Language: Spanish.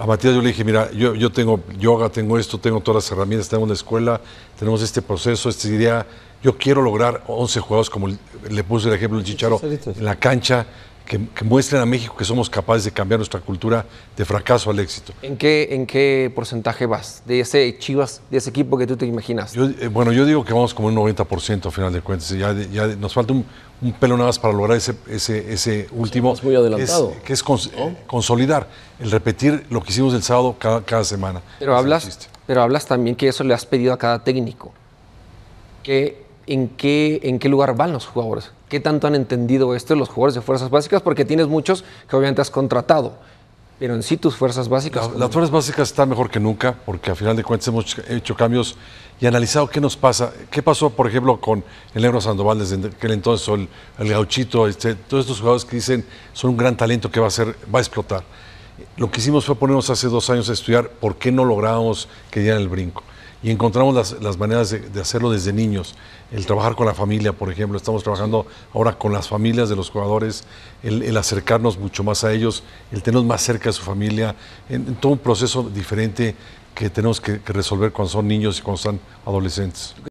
a Matías yo le dije, mira, yo, yo tengo yoga, tengo esto, tengo todas las herramientas, tengo una escuela, tenemos este proceso, esta idea. Yo quiero lograr 11 jugadores, como le puse el ejemplo el Chicharo, en la cancha que, muestren a México que somos capaces de cambiar nuestra cultura de fracaso al éxito. ¿En qué, en qué porcentaje vas de ese Chivas, de ese equipo que tú te imaginas? Eh, bueno, yo digo que vamos como un 90% a final de cuentas. Ya, nos falta un, pelo nada más para lograr ese, ese, último. es muy adelantado. Que es, consolidar, el repetir lo que hicimos el sábado cada, cada semana. Pero hablas, pero hablas también que eso le has pedido a cada técnico. Que, ¿en, qué, ¿En qué lugar van los jugadores? ¿Qué tanto han entendido esto los jugadores de fuerzas básicas? Porque tienes muchos que obviamente has contratado. Pero en sí tus fuerzas básicas. las fuerzas básicas están mejor que nunca, porque a final de cuentas hemos hecho cambios y analizado qué nos pasa. ¿Qué pasó, por ejemplo, con el Negro Sandoval desde aquel entonces, o el, Gauchito, este, todos estos jugadores que dicen son un gran talento que va a, ser, va a explotar? Lo que hicimos fue ponernos hace dos años a estudiar por qué no lográbamos que dieran el brinco y encontramos las, maneras de, hacerlo desde niños. El trabajar con la familia, por ejemplo, estamos trabajando ahora con las familias de los jugadores, el, acercarnos mucho más a ellos, el tener más cerca de su familia, en, todo un proceso diferente que tenemos que, que resolver cuando son niños y cuando son adolescentes.